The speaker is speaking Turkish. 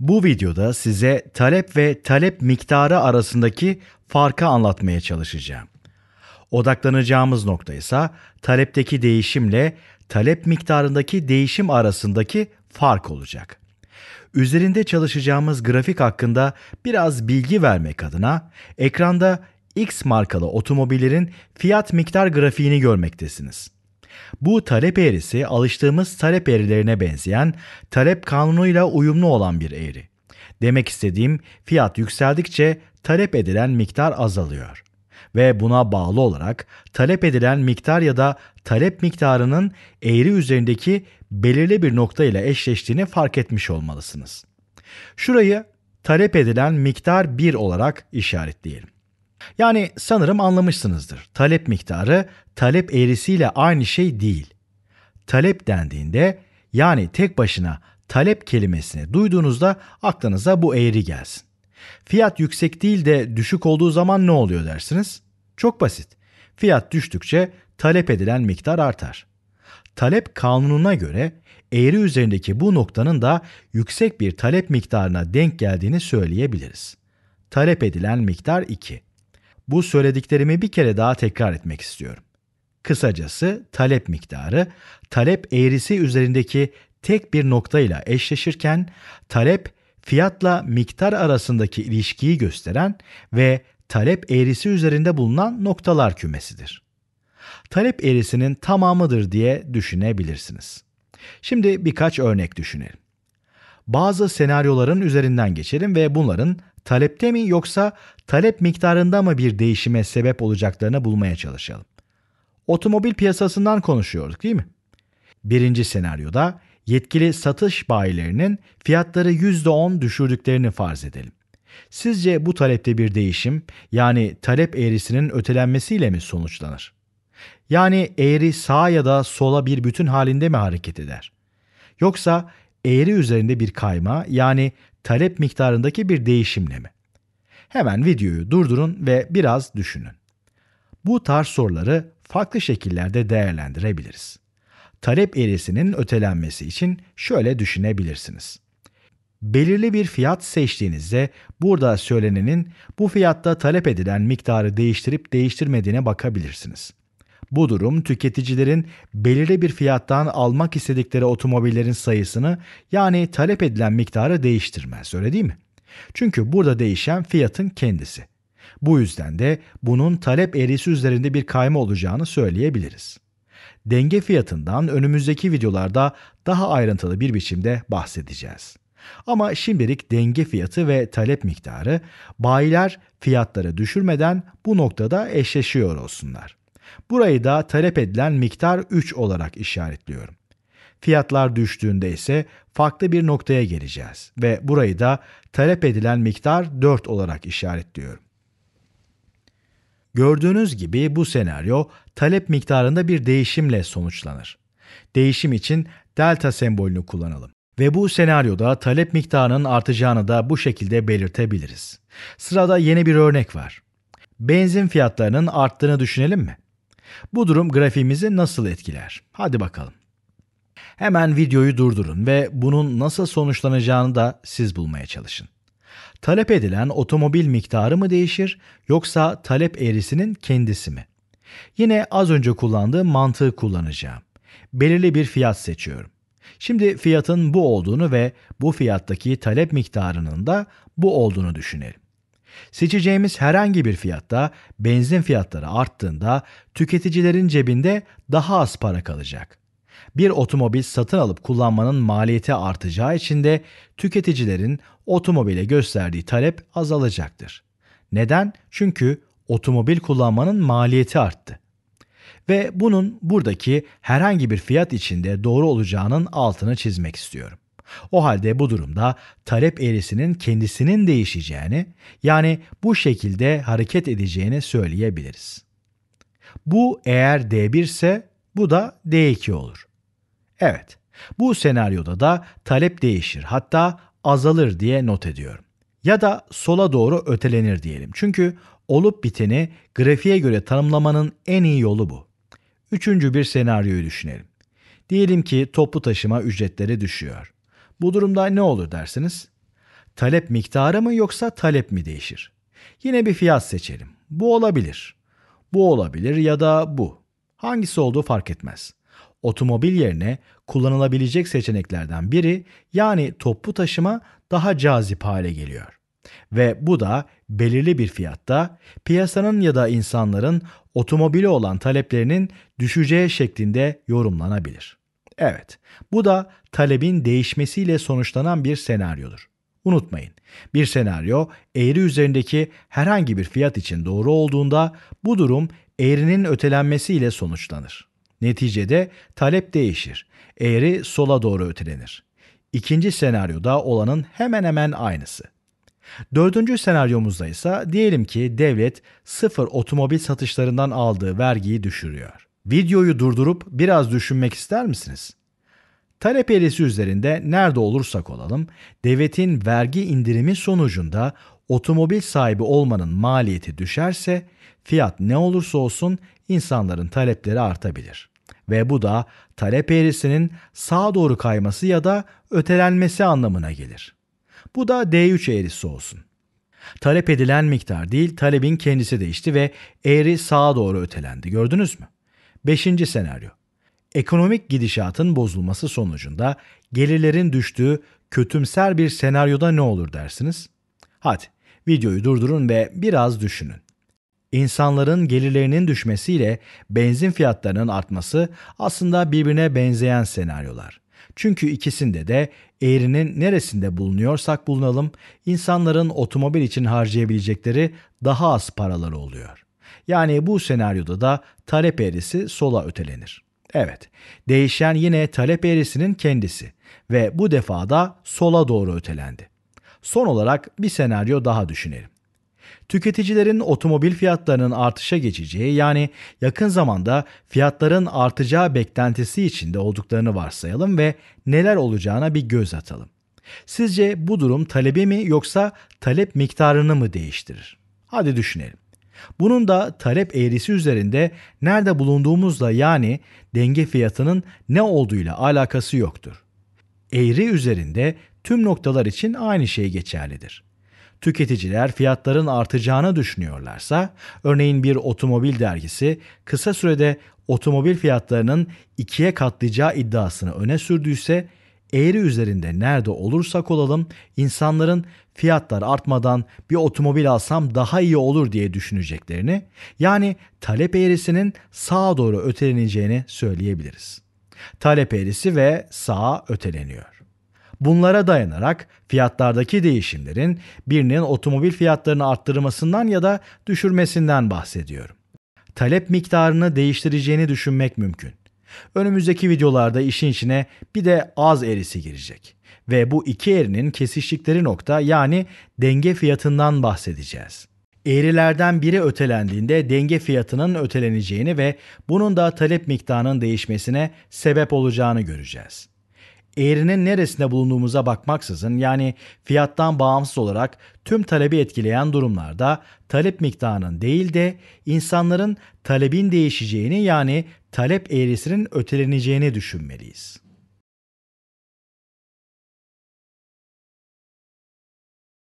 Bu videoda size talep ve talep miktarı arasındaki farkı anlatmaya çalışacağım. Odaklanacağımız nokta ise talepteki değişimle talep miktarındaki değişim arasındaki fark olacak. Üzerinde çalışacağımız grafik hakkında biraz bilgi vermek adına ekranda X markalı otomobillerin fiyat miktar grafiğini görmektesiniz. Bu talep eğrisi alıştığımız talep eğrilerine benzeyen, talep kanunuyla uyumlu olan bir eğri. Demek istediğim fiyat yükseldikçe talep edilen miktar azalıyor ve buna bağlı olarak talep edilen miktar ya da talep miktarının eğri üzerindeki belirli bir nokta ile eşleştiğini fark etmiş olmalısınız. Şurayı talep edilen miktar 1 olarak işaretleyelim. Yani sanırım anlamışsınızdır. Talep miktarı talep eğrisiyle aynı şey değil. Talep dendiğinde yani tek başına talep kelimesini duyduğunuzda aklınıza bu eğri gelsin. Fiyat yüksek değil de düşük olduğu zaman ne oluyor dersiniz? Çok basit. Fiyat düştükçe talep edilen miktar artar. Talep kanununa göre eğri üzerindeki bu noktanın da yüksek bir talep miktarına denk geldiğini söyleyebiliriz. Talep edilen miktar 2 bu söylediklerimi bir kere daha tekrar etmek istiyorum. Kısacası talep miktarı, talep eğrisi üzerindeki tek bir noktayla eşleşirken, talep fiyatla miktar arasındaki ilişkiyi gösteren ve talep eğrisi üzerinde bulunan noktalar kümesidir. Talep eğrisinin tamamıdır diye düşünebilirsiniz. Şimdi birkaç örnek düşünelim. Bazı senaryoların üzerinden geçelim ve bunların talepte mi yoksa talep miktarında mı bir değişime sebep olacaklarını bulmaya çalışalım. Otomobil piyasasından konuşuyorduk değil mi? Birinci senaryoda yetkili satış bayilerinin fiyatları %10 düşürdüklerini farz edelim. Sizce bu talepte bir değişim yani talep eğrisinin ötelenmesiyle mi sonuçlanır? Yani eğri sağa ya da sola bir bütün halinde mi hareket eder? Yoksa eğri üzerinde bir kayma yani talep miktarındaki bir değişimle mi? Hemen videoyu durdurun ve biraz düşünün. Bu tarz soruları farklı şekillerde değerlendirebiliriz. Talep eğrisinin ötelenmesi için şöyle düşünebilirsiniz. Belirli bir fiyat seçtiğinizde burada söylenenin bu fiyatta talep edilen miktarı değiştirip değiştirmediğine bakabilirsiniz. Bu durum tüketicilerin belirli bir fiyattan almak istedikleri otomobillerin sayısını yani talep edilen miktarı değiştirmez öyle değil mi? Çünkü burada değişen fiyatın kendisi. Bu yüzden de bunun talep eğrisi üzerinde bir kayma olacağını söyleyebiliriz. Denge fiyatından önümüzdeki videolarda daha ayrıntılı bir biçimde bahsedeceğiz. Ama şimdilik denge fiyatı ve talep miktarı bayiler fiyatları düşürmeden bu noktada eşleşiyor olsunlar. Burayı da talep edilen miktar 3 olarak işaretliyorum. Fiyatlar düştüğünde ise farklı bir noktaya geleceğiz ve burayı da talep edilen miktar 4 olarak işaretliyorum. Gördüğünüz gibi bu senaryo talep miktarında bir değişimle sonuçlanır. Değişim için delta sembolünü kullanalım ve bu senaryoda talep miktarının artacağını da bu şekilde belirtebiliriz. Sırada yeni bir örnek var. Benzin fiyatlarının arttığını düşünelim mi? Bu durum grafiğimizi nasıl etkiler? Hadi bakalım. Hemen videoyu durdurun ve bunun nasıl sonuçlanacağını da siz bulmaya çalışın. Talep edilen otomobil miktarı mı değişir yoksa talep eğrisinin kendisi mi? Yine az önce kullandığım mantığı kullanacağım. Belirli bir fiyat seçiyorum. Şimdi fiyatın bu olduğunu ve bu fiyattaki talep miktarının da bu olduğunu düşünelim. Seçeceğimiz herhangi bir fiyatta benzin fiyatları arttığında tüketicilerin cebinde daha az para kalacak. Bir otomobil satın alıp kullanmanın maliyeti artacağı için de tüketicilerin otomobile gösterdiği talep azalacaktır. Neden? Çünkü otomobil kullanmanın maliyeti arttı. Ve bunun buradaki herhangi bir fiyat içinde doğru olacağının altını çizmek istiyorum. O halde bu durumda talep eğrisinin kendisinin değişeceğini, yani bu şekilde hareket edeceğini söyleyebiliriz. Bu eğer D1 ise bu da D2 olur. Evet, bu senaryoda da talep değişir hatta azalır diye not ediyorum. Ya da sola doğru ötelenir diyelim. Çünkü olup biteni grafiğe göre tanımlamanın en iyi yolu bu. Üçüncü bir senaryoyu düşünelim. Diyelim ki toplu taşıma ücretleri düşüyor. Bu durumda ne olur dersiniz? Talep miktarı mı yoksa talep mi değişir? Yine bir fiyat seçelim. Bu olabilir. Bu olabilir ya da bu. Hangisi olduğu fark etmez. Otomobil yerine kullanılabilecek seçeneklerden biri yani toplu taşıma daha cazip hale geliyor. Ve bu da belirli bir fiyatta piyasanın ya da insanların otomobili olan taleplerinin düşeceği şeklinde yorumlanabilir. Evet, bu da talebin değişmesiyle sonuçlanan bir senaryodur. Unutmayın, bir senaryo eğri üzerindeki herhangi bir fiyat için doğru olduğunda bu durum eğrinin ötelenmesiyle sonuçlanır. Neticede talep değişir. Eğri sola doğru ötelenir. İkinci senaryoda olanın hemen hemen aynısı. Dördüncü senaryomuzda ise diyelim ki devlet sıfır otomobil satışlarından aldığı vergiyi düşürüyor. Videoyu durdurup biraz düşünmek ister misiniz? Talep eğrisi üzerinde nerede olursak olalım, devletin vergi indirimi sonucunda otomobil sahibi olmanın maliyeti düşerse, fiyat ne olursa olsun insanların talepleri artabilir. Ve bu da talep eğrisinin sağa doğru kayması ya da ötelenmesi anlamına gelir. Bu da D3 eğrisi olsun. Talep edilen miktar değil, talebin kendisi değişti ve eğri sağa doğru ötelendi. Gördünüz mü? Beşinci senaryo. Ekonomik gidişatın bozulması sonucunda gelirlerin düştüğü kötümser bir senaryoda ne olur dersiniz? Hadi videoyu durdurun ve biraz düşünün. İnsanların gelirlerinin düşmesiyle benzin fiyatlarının artması aslında birbirine benzeyen senaryolar. Çünkü ikisinde de eğrinin neresinde bulunuyorsak bulunalım, insanların otomobil için harcayabilecekleri daha az paraları oluyor. Yani bu senaryoda da talep eğrisi sola ötelenir. Evet, değişen yine talep eğrisinin kendisi ve bu defa da sola doğru ötelendi. Son olarak bir senaryo daha düşünelim. Tüketicilerin otomobil fiyatlarının artışa geçeceği yani yakın zamanda fiyatların artacağı beklentisi içinde olduklarını varsayalım ve neler olacağına bir göz atalım. Sizce bu durum talebi mi yoksa talep miktarını mı değiştirir? Hadi düşünelim. Bunun da talep eğrisi üzerinde nerede bulunduğumuzla yani denge fiyatının ne olduğuyla alakası yoktur. Eğri üzerinde tüm noktalar için aynı şey geçerlidir. Tüketiciler fiyatların artacağını düşünüyorlarsa, örneğin bir otomobil dergisi kısa sürede otomobil fiyatlarının ikiye katlayacağı iddiasını öne sürdüyse, eğri üzerinde nerede olursak olalım insanların fiyatlar artmadan bir otomobil alsam daha iyi olur diye düşüneceklerini yani talep eğrisinin sağa doğru öteleneceğini söyleyebiliriz. Talep eğrisi ve sağa öteleniyor. Bunlara dayanarak fiyatlardaki değişimlerin birinin otomobil fiyatlarını arttırmasından ya da düşürmesinden bahsediyorum. Talep miktarını değiştireceğini düşünmek mümkün. Önümüzdeki videolarda işin içine bir de az erisi girecek. Ve bu iki erinin kesiştikleri nokta yani denge fiyatından bahsedeceğiz. Eğrilerden biri ötelendiğinde denge fiyatının öteleneceğini ve bunun da talep miktarının değişmesine sebep olacağını göreceğiz eğrinin neresinde bulunduğumuza bakmaksızın yani fiyattan bağımsız olarak tüm talebi etkileyen durumlarda talep miktarının değil de insanların talebin değişeceğini yani talep eğrisinin öteleneceğini düşünmeliyiz.